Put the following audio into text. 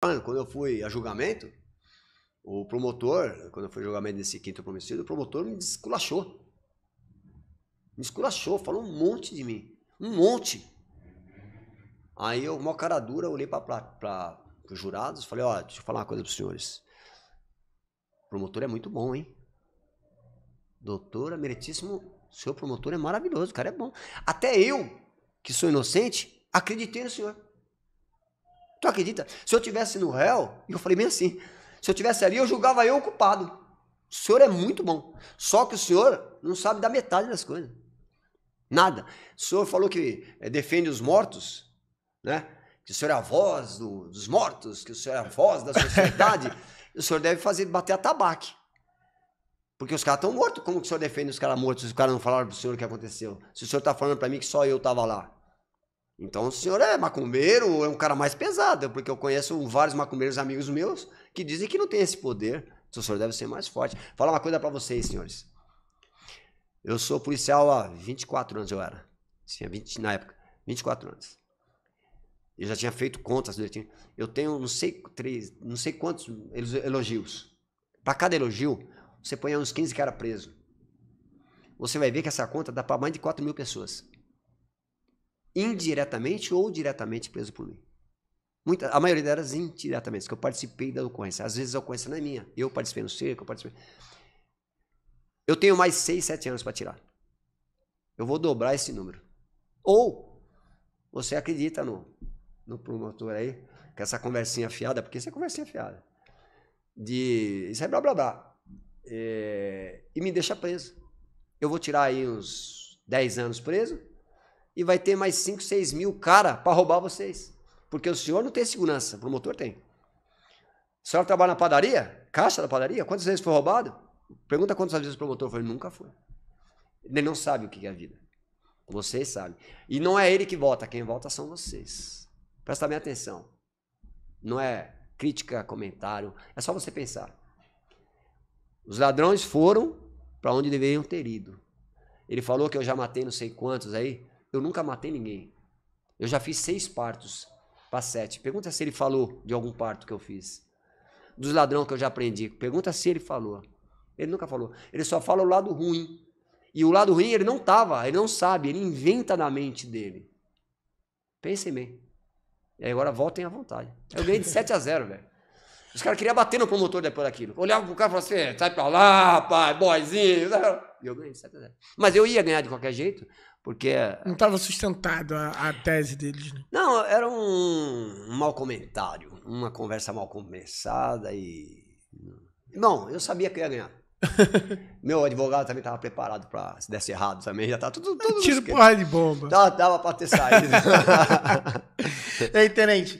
quando eu fui a julgamento, o promotor, quando eu fui a julgamento desse quinto prometido, o promotor me desculachou. Me esculachou, falou um monte de mim. Um monte. Aí eu, uma cara dura, olhei para os jurados falei, ó, deixa eu falar uma coisa para os senhores. O promotor é muito bom, hein? Doutor, meritíssimo, seu promotor é maravilhoso, o cara é bom. Até eu, que sou inocente, acreditei no senhor. Tu acredita? Se eu tivesse no réu, eu falei bem assim, se eu tivesse ali, eu julgava eu o culpado. O senhor é muito bom. Só que o senhor não sabe da metade das coisas. Nada. O senhor falou que eh, defende os mortos, né? Que o senhor é a voz do, dos mortos, que o senhor é a voz da sociedade. o senhor deve fazer bater a tabaque. Porque os caras estão mortos. Como que o senhor defende os caras mortos se os caras não falaram para o senhor o que aconteceu? Se o senhor está falando para mim que só eu estava lá. Então o senhor é macumbeiro, é um cara mais pesado, é porque eu conheço vários macumbeiros amigos meus que dizem que não tem esse poder. Então, o senhor deve ser mais forte. Fala uma coisa para vocês, senhores. Eu sou policial há 24 anos eu era. Tinha 20 na época, 24 anos. Eu já tinha feito contas direitinho. Eu tenho não sei três, não sei quantos elogios. Para cada elogio, você põe uns 15 caras presos. Você vai ver que essa conta dá para mais de 4 mil pessoas indiretamente ou diretamente preso por mim. Muita, a maioria delas indiretamente, porque eu participei da ocorrência. Às vezes a ocorrência não é minha, eu participei no cerco, eu participei. Eu tenho mais 6, 7 anos para tirar. Eu vou dobrar esse número. Ou você acredita no, no promotor aí, que essa conversinha fiada, porque isso é conversinha fiada. De. Isso é blá blá blá. É, e me deixa preso. Eu vou tirar aí uns 10 anos preso e vai ter mais 5, 6 mil cara para roubar vocês. Porque o senhor não tem segurança, o promotor tem. A senhora trabalha na padaria? Caixa da padaria? Quantas vezes foi roubado? Pergunta quantas vezes o promotor foi. Nunca foi. Ele não sabe o que é a vida. Vocês sabem. E não é ele que vota, quem vota são vocês. Presta bem atenção. Não é crítica, comentário, é só você pensar. Os ladrões foram para onde deveriam ter ido. Ele falou que eu já matei não sei quantos aí. Eu nunca matei ninguém. Eu já fiz seis partos para sete. Pergunta se ele falou de algum parto que eu fiz. Dos ladrões que eu já aprendi. Pergunta se ele falou. Ele nunca falou. Ele só fala o lado ruim. E o lado ruim ele não tava, ele não sabe, ele inventa na mente dele. Pensem bem. E agora voltem à vontade. Eu ganhei de 7 a 0, velho. Os caras queriam bater no promotor depois daquilo. Olhava pro cara e falava assim: é, sai pra lá, pai, boizinho. E eu ganhei de 7 a 0. Mas eu ia ganhar de qualquer jeito, porque. É Não estava sustentado a, a, tese deles, né? Não, era um, um mau comentário, uma conversa mal começada e. Não, eu sabia que ia ganhar. Meu advogado também estava preparado para se desse errado também, já tá tudo. tudo Tiro porra de bomba. Dava, dava para ter saído. Ei, tenente,